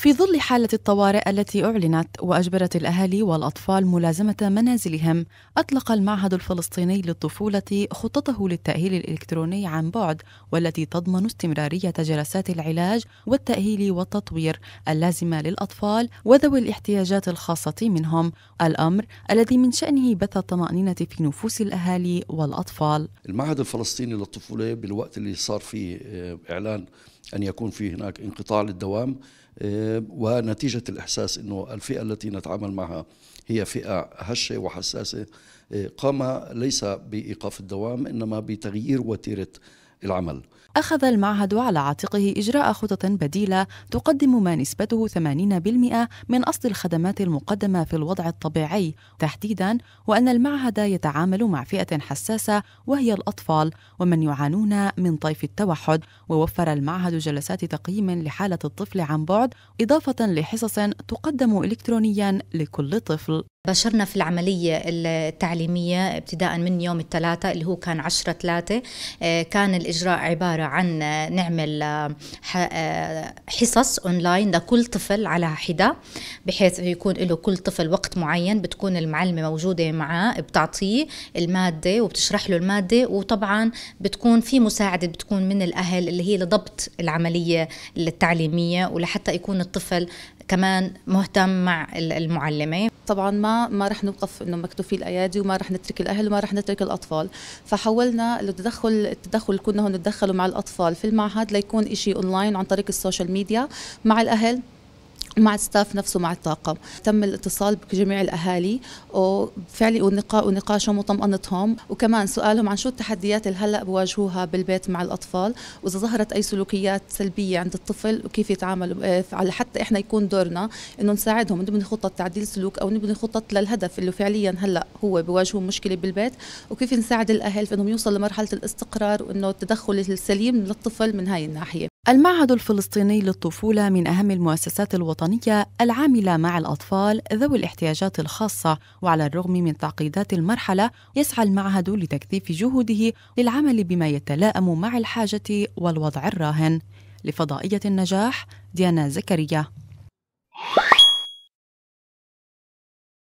في ظل حالة الطوارئ التي أعلنت وأجبرت الأهالي والأطفال ملازمة منازلهم، أطلق المعهد الفلسطيني للطفولة خطته للتأهيل الإلكتروني عن بعد والتي تضمن استمرارية جلسات العلاج والتأهيل والتطوير اللازمة للأطفال وذوي الاحتياجات الخاصة منهم، الأمر الذي من شأنه بث الطمأنينة في نفوس الأهالي والأطفال. المعهد الفلسطيني للطفولة بالوقت اللي صار فيه آه، إعلان أن يكون في هناك انقطاع للدوام آه، ونتيجة الإحساس أنه الفئة التي نتعامل معها هي فئة هشة وحساسة إيه، قام ليس بإيقاف الدوام إنما بتغيير وتيرة العمل أخذ المعهد على عاتقه إجراء خطط بديلة تقدم ما نسبته 80% من أصل الخدمات المقدمة في الوضع الطبيعي تحديدا وأن المعهد يتعامل مع فئة حساسة وهي الأطفال ومن يعانون من طيف التوحد ووفر المعهد جلسات تقييم لحالة الطفل عن بعد إضافة لحصص تقدم إلكترونيا لكل طفل باشرنا في العملية التعليمية ابتداء من يوم الثلاثاء اللي هو كان 10 3 آه، كان الإجراء عبارة عن آه، نعمل آه، حصص أونلاين لكل طفل على حدة بحيث يكون له كل طفل وقت معين بتكون المعلمة موجودة معاه بتعطيه المادة وبتشرح له المادة وطبعا بتكون في مساعدة بتكون من الأهل اللي هي لضبط العملية التعليمية ولحتى يكون الطفل كمان مهتم مع المعلمة طبعا ما ما رح نوقف انه مكتوفي الايادي وما رح نترك الاهل وما رح نترك الاطفال فحولنا التدخل التدخل كنا هون نتدخلوا مع الاطفال في المعهد ليكون شيء اونلاين عن طريق السوشيال ميديا مع الاهل مع الستاف نفسه مع الطاقم تم الاتصال بجميع الاهالي وفعلا ونقاشهم وطمأنتهم وكمان سؤالهم عن شو التحديات اللي هلا بواجهوها بالبيت مع الاطفال واذا ظهرت اي سلوكيات سلبيه عند الطفل وكيف يتعاملوا آه، على حتى احنا يكون دورنا انه نساعدهم نبني خطه تعديل سلوك او نبني خطط للهدف اللي فعليا هلا هو بواجهه مشكله بالبيت وكيف نساعد الاهل في انهم يوصلوا لمرحله الاستقرار وانه التدخل السليم للطفل من هاي الناحيه المعهد الفلسطيني للطفولة من أهم المؤسسات الوطنية العاملة مع الأطفال ذوي الاحتياجات الخاصة وعلى الرغم من تعقيدات المرحلة يسعى المعهد لتكثيف جهوده للعمل بما يتلائم مع الحاجة والوضع الراهن لفضائية النجاح ديانا زكريا